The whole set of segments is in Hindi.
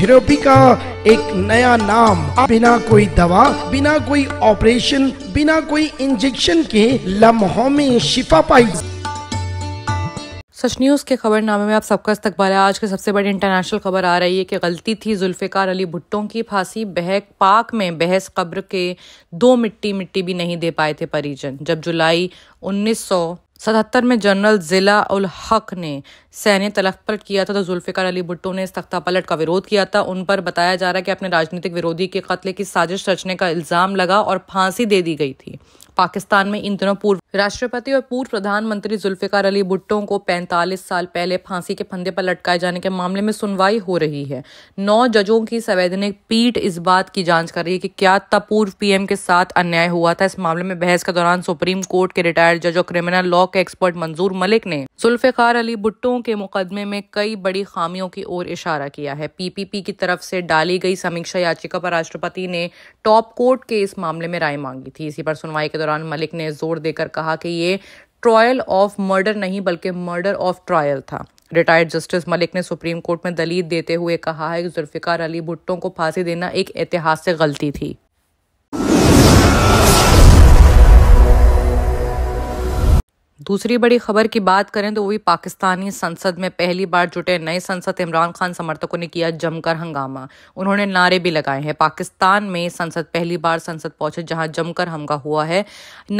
थेरेपी का एक नया नाम बिना कोई दवा बिना कोई ऑपरेशन बिना कोई इंजेक्शन के लम्हों में शिफा पाई सच न्यूज़ के खबरनामे में आप सबका इस्तकबाल है आज की सबसे बड़ी इंटरनेशनल खबर आ रही है कि गलती थी जुल्फ़िकार अली भुट्टो की फांसी बहक पाक में बहस कब्र के दो मिट्टी मिट्टी भी नहीं दे पाए थे परिजन जब जुलाई उन्नीस सौ सतहत्तर में जनरल जिला उल हक ने सैन्य तलफपलट किया था तो जुल्फ़िकार अली भुट्टो ने इस तख्ता पलट का विरोध किया था उन पर बताया जा रहा है कि अपने राजनीतिक विरोधी के कत्ल की साजिश रचने का इल्ज़ाम लगा और फांसी दे दी गई थी पाकिस्तान में इन दिनों पूर्व राष्ट्रपति और पूर्व प्रधानमंत्री जुल्फिकार अली भुट्टो को 45 साल पहले फांसी के फंदे पर लटकाए जाने के मामले में सुनवाई हो रही है नौ जजों की संवैधानिक पीठ इस बात की जांच कर रही है कि क्या तब पूर्व पीएम के साथ अन्याय हुआ था इस मामले में बहस के दौरान सुप्रीम कोर्ट के रिटायर्ड जज और क्रिमिनल लॉ के एक्सपर्ट मंजूर मलिक ने जुल्फिकार अली भुट्टो के मुकदमे में कई बड़ी खामियों की ओर इशारा किया है पीपीपी की तरफ से डाली गई समीक्षा याचिका पर राष्ट्रपति ने टॉप कोर्ट के इस मामले में राय मांगी थी इसी पर सुनवाई के दौरान मलिक ने जोर देकर कहा कि ये ट्रायल ऑफ मर्डर नहीं बल्कि मर्डर ऑफ ट्रायल था रिटायर्ड जस्टिस मलिक ने सुप्रीम कोर्ट में दलील देते हुए कहा है कि जुल्फ़िकार अली भुट्टो को फांसी देना एक ऐतिहासिक गलती थी दूसरी बड़ी खबर की बात करें तो वो भी पाकिस्तानी संसद में पहली बार जुटे नए संसद इमरान खान समर्थकों ने किया जमकर हंगामा उन्होंने नारे भी लगाए हैं पाकिस्तान में संसद पहली बार संसद पहुंचे जहां जमकर हंगा हुआ है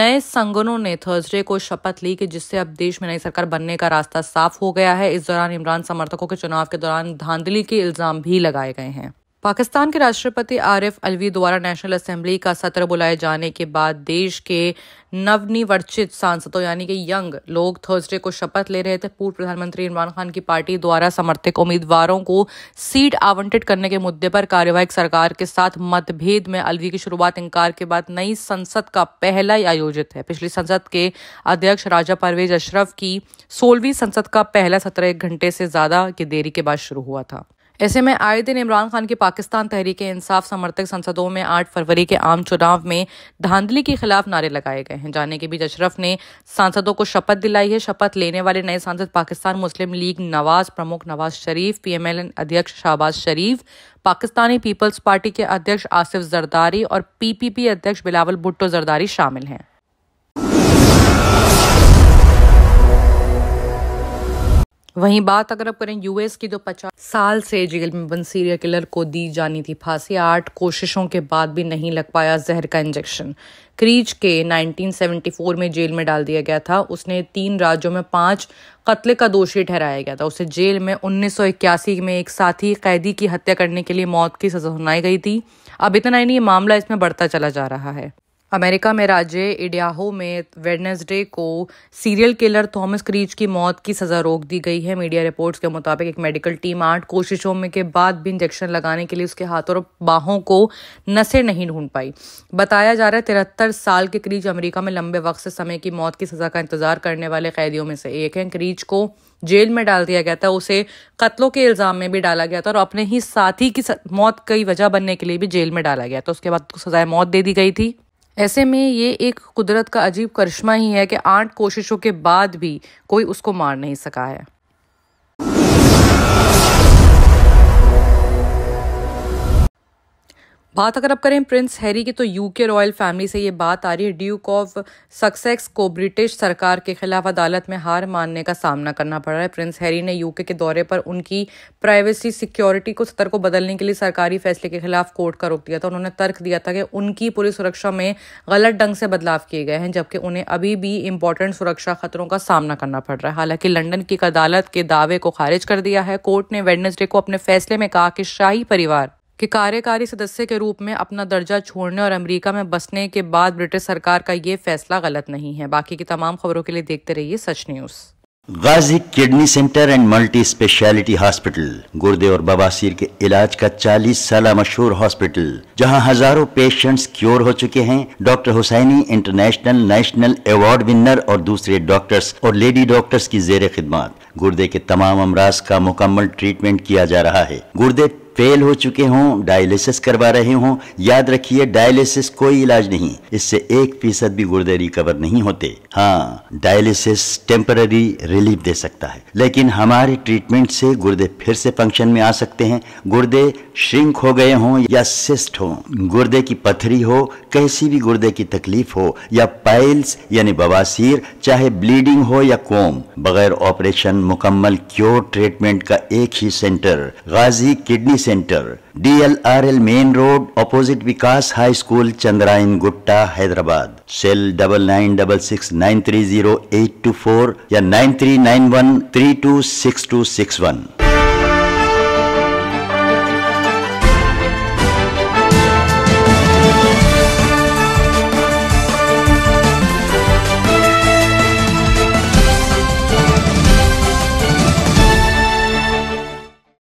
नए संगनों ने थर्सडे को शपथ ली कि जिससे अब देश में नई सरकार बनने का रास्ता साफ हो गया है इस दौरान इमरान समर्थकों के चुनाव के दौरान धांधली के इल्जाम भी लगाए गए हैं पाकिस्तान के राष्ट्रपति आरिफ अलवी द्वारा नेशनल असेंबली का सत्र बुलाए जाने के बाद देश के नवनिवर्चित सांसदों यानी कि यंग लोग थर्सडे को शपथ ले रहे थे पूर्व प्रधानमंत्री इमरान खान की पार्टी द्वारा समर्थित उम्मीदवारों को सीट आवंटित करने के मुद्दे पर कार्यवाहक सरकार के साथ मतभेद में अलवी की शुरुआत इंकार के बाद नई संसद का पहला ही आयोजित है पिछली संसद के अध्यक्ष राजा परवेज अशरफ की सोलहवीं संसद का पहला सत्र एक घंटे से ज्यादा की देरी के बाद शुरू हुआ था ऐसे में आए दिन इमरान खान की पाकिस्तान तहरीक इंसाफ समर्थक संसदों में आठ फरवरी के आम चुनाव में धांधली के खिलाफ नारे लगाए गए हैं जाने के बीच अशरफ ने सांसदों को शपथ दिलाई है शपथ लेने वाले नए सांसद पाकिस्तान मुस्लिम लीग नवाज प्रमुख नवाज शरीफ पीएमएलएन अध्यक्ष शाहबाज शरीफ पाकिस्तानी पीपल्स पार्टी के अध्यक्ष आसिफ जरदारी और पीपीपी अध्यक्ष बिलावल भुट्टो जरदारी शामिल हैं वहीं बात अगर आप करें यूएस की तो पचास साल से जेल में बंद सीरिया किलर को दी जानी थी फांसी आठ कोशिशों के बाद भी नहीं लग पाया जहर का इंजेक्शन क्रीज के 1974 में जेल में डाल दिया गया था उसने तीन राज्यों में पांच कत्ले का दोषी ठहराया गया था उसे जेल में 1981 में एक साथी कैदी की हत्या करने के लिए मौत की सजा सुनाई गई थी अब इतना ही नहीं मामला इसमें बढ़ता चला जा रहा है अमेरिका में राज्य इडियाहो में वेडनेसडे को सीरियल किलर थॉमस क्रीच की मौत की सज़ा रोक दी गई है मीडिया रिपोर्ट्स के मुताबिक एक मेडिकल टीम आठ कोशिशों में के बाद भी इंजेक्शन लगाने के लिए उसके हाथों और बाहों को नसें नहीं ढूंढ पाई बताया जा रहा है तिहत्तर साल के क्रीच अमेरिका में लंबे वक्त से समय की मौत की सज़ा का इंतजार करने वाले कैदियों में से एक है क्रीच को जेल में डाल दिया गया था उसे कत्लों के इल्ज़ाम में भी डाला गया था और अपने ही साथी की मौत की वजह बनने के लिए भी जेल में डाला गया था उसके बाद उसको तो सजाए मौत दे दी गई थी ऐसे में ये एक कुदरत का अजीब करिश्मा ही है कि आठ कोशिशों के बाद भी कोई उसको मार नहीं सका है बात अगर आप करें प्रिंस हैरी की तो यूके रॉयल फैमिली से ये बात आ रही है ड्यूक ऑफ सक्सेक्स को ब्रिटिश सरकार के खिलाफ अदालत में हार मानने का सामना करना पड़ रहा है प्रिंस हैरी ने यूके के दौरे पर उनकी प्राइवेसी सिक्योरिटी को सतर को बदलने के लिए सरकारी फैसले के खिलाफ कोर्ट का रोक दिया था उन्होंने तर्क दिया था कि उनकी पूरी सुरक्षा में गलत ढंग से बदलाव किए गए हैं जबकि उन्हें अभी भी इंपॉर्टेंट सुरक्षा खतरों का सामना करना पड़ रहा है हालांकि लंडन की एक अदालत के दावे को खारिज कर दिया है कोर्ट ने वेडनेसडे को अपने फैसले में कहा कि शाही परिवार कि कार्यकारी सदस्य के रूप में अपना दर्जा छोड़ने और अमेरिका में बसने के बाद ब्रिटिश सरकार का ये फैसला गलत नहीं है बाकी की तमाम खबरों के लिए देखते रहिए Sach news Ghazi kidney centre and multi speciality hospital गुर्दे और बवासीर के इलाज का 40 साल मशहूर हॉस्पिटल जहां हजारों पेशेंट्स क्योर हो चुके हैं doctor Husaini international national award winner और दूसरे डॉक्टर्स और लेडी डॉक्टर्स की जेर खिदमत गुर्दे के तमाम अमराज का मुकम्मल ट्रीटमेंट किया जा रहा है गुर्दे फेल हो चुके हों डायलिसिस करवा रहे हों याद रखिए डायलिसिस कोई इलाज नहीं इससे एक फीसद भी गुर्दे रिकवर नहीं होते हाँ डायलिसिस टेम्पररी रिलीफ दे सकता है लेकिन हमारे ट्रीटमेंट से गुर्दे फिर से फंक्शन में आ सकते हैं गुर्दे श्रिंक हो गए हों या सिस्ट हो गुर्दे की पथरी हो कैसी भी गुर्दे की तकलीफ हो या पाइल्स यानी बवासीर चाहे ब्लीडिंग हो या कोम बगैर ऑपरेशन मुकम्मल क्योर ट्रीटमेंट का एक ही सेंटर गाजी किडनी से centre DLRL main road opposite Vikas high school Chandrayan Gutta Hyderabad cell double nine double six nine three zero eight two four या nine three nine one three two six two six one